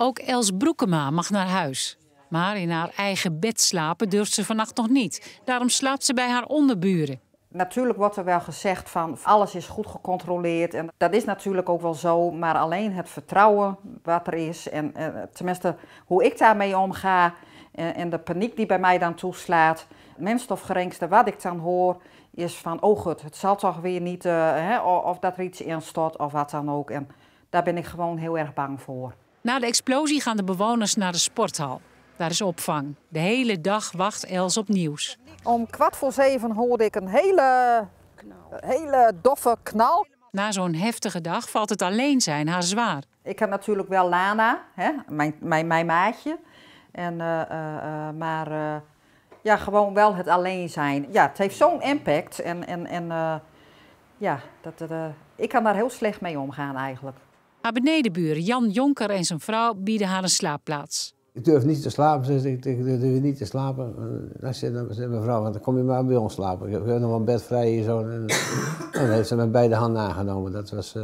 Ook Els Broekema mag naar huis. Maar in haar eigen bed slapen durft ze vannacht nog niet. Daarom slaapt ze bij haar onderburen. Natuurlijk wordt er wel gezegd van alles is goed gecontroleerd. En dat is natuurlijk ook wel zo. Maar alleen het vertrouwen wat er is. En, eh, tenminste hoe ik daarmee omga. Eh, en, de paniek die bij mij dan toeslaat. Minst of wat ik dan hoor is van oh goed, het zal toch weer niet. Eh, of, of dat er iets instort of wat dan ook. En daar ben ik gewoon heel erg bang voor. Na de explosie gaan de bewoners naar de sporthal. Daar is opvang. De hele dag wacht Els op nieuws. Om kwart voor zeven hoorde ik een hele, hele doffe knal. Na zo'n heftige dag valt het alleen zijn haar zwaar. Ik heb natuurlijk wel Lana, hè, mijn, mijn, mijn maatje. En, eh, eh, eh, maar ja, gewoon wel het alleen zijn. Ja, het heeft zo'n impact. En, en, en ja, dat, ik kan daar heel slecht mee omgaan eigenlijk. Haar benedenburen Jan Jonker en zijn vrouw bieden haar een slaapplaats. Ik durf niet te slapen, ze ik, durf niet te slapen. Eh, dan zei mijn vrouw, dan kom je maar bij ons slapen. Ik heb nog een bed vrij zo. En, heeft ze met beide handen aangenomen. Dat was, eh,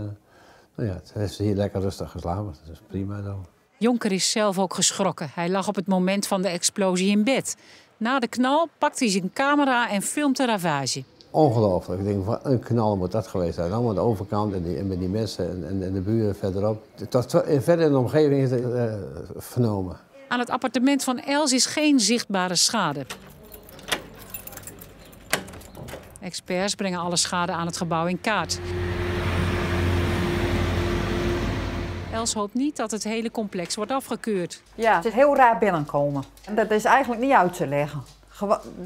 nou ja, heeft ze hier lekker rustig geslapen. Dat is prima zo. Jonker is zelf ook geschrokken. Hij lag op het moment van de explosie in bed. Na de knal pakt hij zijn camera en filmt de ravage ongelooflijk. Ik denk, wat een knal moet dat geweest zijn. Allemaal aan de overkant en, die, met die mensen en, en, de buren verderop. Tot verder in de omgeving is het eh, vernomen. Aan het appartement van Els is geen zichtbare schade. Experts brengen alle schade aan het gebouw in kaart. Els hoopt niet dat het hele complex wordt afgekeurd. Ja, het is heel raar binnenkomen. dat is eigenlijk niet uit te leggen.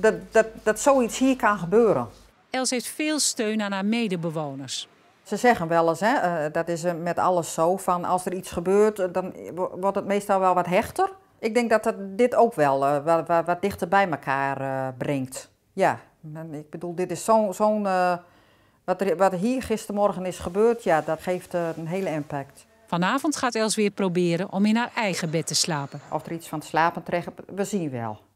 Dat, dat, dat zoiets hier kan gebeuren. Els heeft veel steun aan haar medebewoners. Ze zeggen wel eens, hè, eh, dat is eh, met alles zo, van als er iets gebeurt, eh, dan wordt het meestal wel wat hechter. Ik denk dat dit ook wel wat, wat, wat dichter bij elkaar brengt. Ja, ik bedoel, dit is zo'n... wat, wat hier gistermorgen is gebeurd, ja, dat geeft een hele impact. Vanavond gaat Els weer proberen om in haar eigen bed te slapen. Of er iets van het slapen terecht, we zien wel.